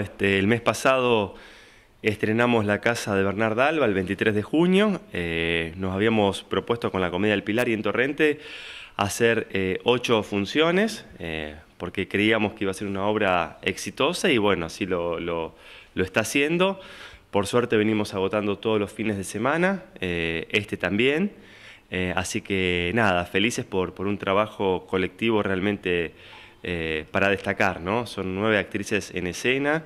Este, el mes pasado estrenamos La Casa de Bernard Alba el 23 de junio. Eh, nos habíamos propuesto con la Comedia del Pilar y en Torrente hacer eh, ocho funciones eh, porque creíamos que iba a ser una obra exitosa y bueno, así lo, está haciendo. Por suerte venimos agotando todos los fines de semana, este también. así que nada, felices por, por un trabajo colectivo realmente eh, para destacar, ¿no? Son nueve actrices en escena,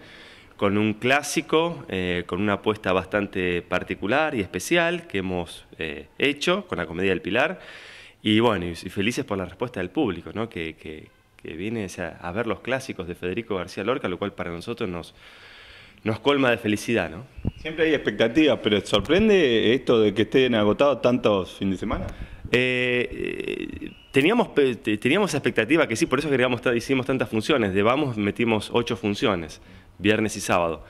con un clásico, eh, con una apuesta bastante particular y especial que hemos eh, hecho con la Comedia del Pilar. Y bueno, y felices por la respuesta del público, ¿no? Que, viene a ver los clásicos de Federico García Lorca, lo cual para nosotros nos, nos colma de felicidad, ¿no? Siempre hay expectativas, pero ¿sorprende esto de que estén agotados tantos fines de semana? Eh, Teníamos, teníamos expectativa que sí, por eso agregamos, hicimos tantas funciones. De Vamos metimos ocho funciones, viernes y sábado.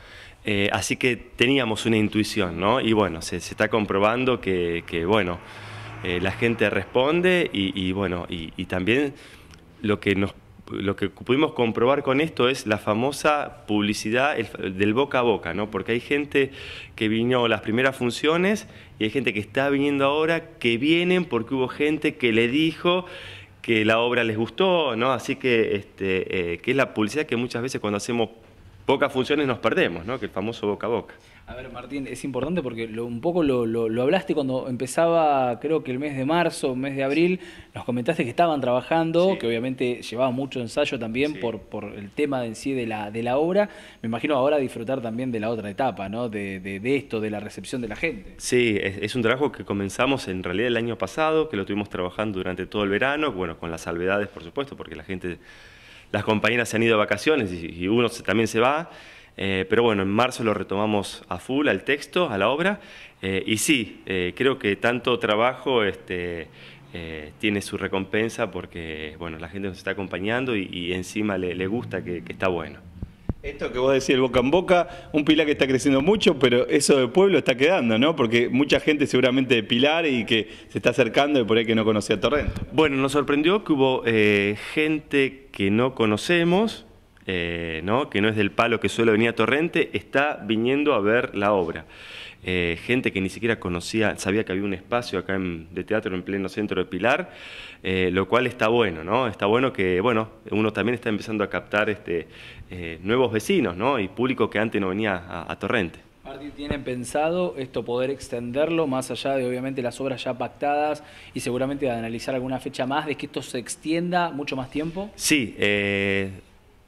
Eh, así que teníamos una intuición, ¿no? Y bueno, se, está comprobando que, bueno, eh, la gente responde y, bueno, y, y también lo que nos lo que pudimos comprobar con esto es la famosa publicidad del boca a boca, ¿no? Porque hay gente que vino las primeras funciones y hay gente que está viniendo ahora que vienen porque hubo gente que le dijo que la obra les gustó, ¿no? Así que, este, eh, que es la publicidad que muchas veces cuando hacemos pocas funciones nos perdemos, ¿no? Que el famoso boca a boca. A ver, Martín, es importante porque lo, un poco lo, lo, hablaste cuando empezaba, creo que el mes de marzo, mes de abril, nos comentaste que estaban trabajando, que obviamente llevaba mucho ensayo también por, por el tema en sí de la, de la obra. Me imagino ahora disfrutar también de la otra etapa, ¿no? De, de, esto, de la recepción de la gente. Sí, es, un trabajo que comenzamos en realidad el año pasado, que lo tuvimos trabajando durante todo el verano, bueno, con las salvedades, por supuesto, porque la gente, las compañeras se han ido a vacaciones y, uno también se va. Eh, pero bueno, en marzo lo retomamos a full, al texto, a la obra. Eh, y sí, eh, creo que tanto trabajo este, tiene su recompensa porque la gente nos está acompañando y, encima le, gusta que, está bueno. Esto que vos decís, el boca en boca, un Pilar que está creciendo mucho, pero eso de pueblo está quedando, ¿no? Porque mucha gente seguramente de Pilar y que se está acercando y por ahí que no conocía Torrento. Bueno, nos sorprendió que hubo gente que no conocemos, eh, ¿no? que no es del palo que suele venir a Torrente, está viniendo a ver la obra. Eh, gente que ni siquiera conocía, sabía que había un espacio acá de teatro en pleno centro de Pilar, eh, lo cual está bueno, ¿no? Está bueno que, bueno, uno también está empezando a captar este, nuevos vecinos, ¿no? Y público que antes no venía a, Torrente. Martín, ¿tienen pensado esto poder extenderlo más allá de obviamente las obras ya pactadas y seguramente analizar alguna fecha más, de que esto se extienda mucho más tiempo? Sí, eh,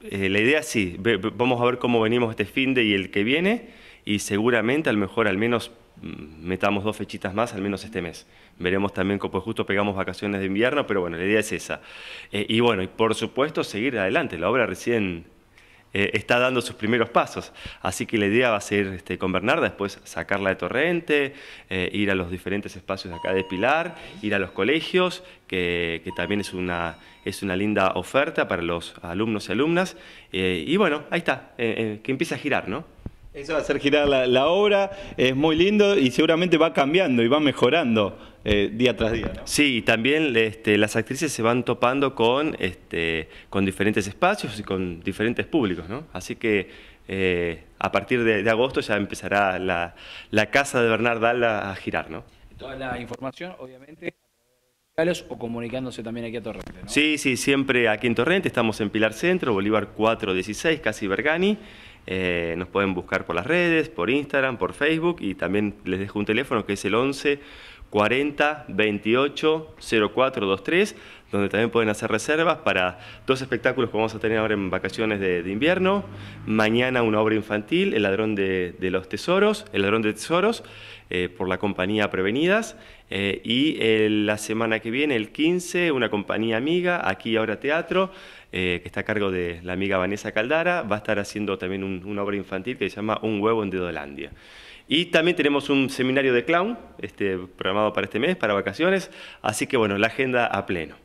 eh, la idea sí, vamos a ver cómo venimos este fin de y el que viene, y seguramente a lo mejor al menos mm, metamos dos fechitas más, al menos este mes. Veremos también, pues justo pegamos vacaciones de invierno, pero bueno, la idea es esa. Eh, y bueno, y por supuesto seguir adelante, la obra recién eh, está dando sus primeros pasos. Así que la idea va a ser este, con Bernarda, después sacarla de Torrente, eh, ir a los diferentes espacios acá de Pilar, ir a los colegios, que, también es una, es una linda oferta para los alumnos y alumnas. Eh, y bueno, ahí está, que empieza a girar, ¿no? Eso va a hacer girar la obra, es muy lindo y seguramente va cambiando y va mejorando. Eh, día tras día. Sí, también este, las actrices se van topando con, este, con diferentes espacios y con diferentes públicos, ¿no? Así que eh, a partir de, agosto ya empezará la, casa de Bernard Dalla a girar, ¿no? Toda la información, obviamente, o comunicándose también aquí a Torrente. Sí, sí, siempre aquí en Torrente, estamos en Pilar Centro, Bolívar 416, casi Bergani. Eh, nos pueden buscar por las redes, por Instagram, por Facebook y también les dejo un teléfono que es el 11 40 28 0423, donde también pueden hacer reservas para dos espectáculos que vamos a tener ahora en vacaciones de, invierno. Mañana una obra infantil, El ladrón de, los tesoros, El ladrón de tesoros, eh, por la compañía Prevenidas. Eh, y eh, la semana que viene, el 15, una compañía amiga, aquí ahora teatro, que está a cargo de la amiga Vanessa Caldara, va a estar haciendo también una obra infantil que se llama Un huevo en Dedolandia. Y también tenemos un seminario de clown este, programado para este mes, para vacaciones. Así que bueno, la agenda a pleno.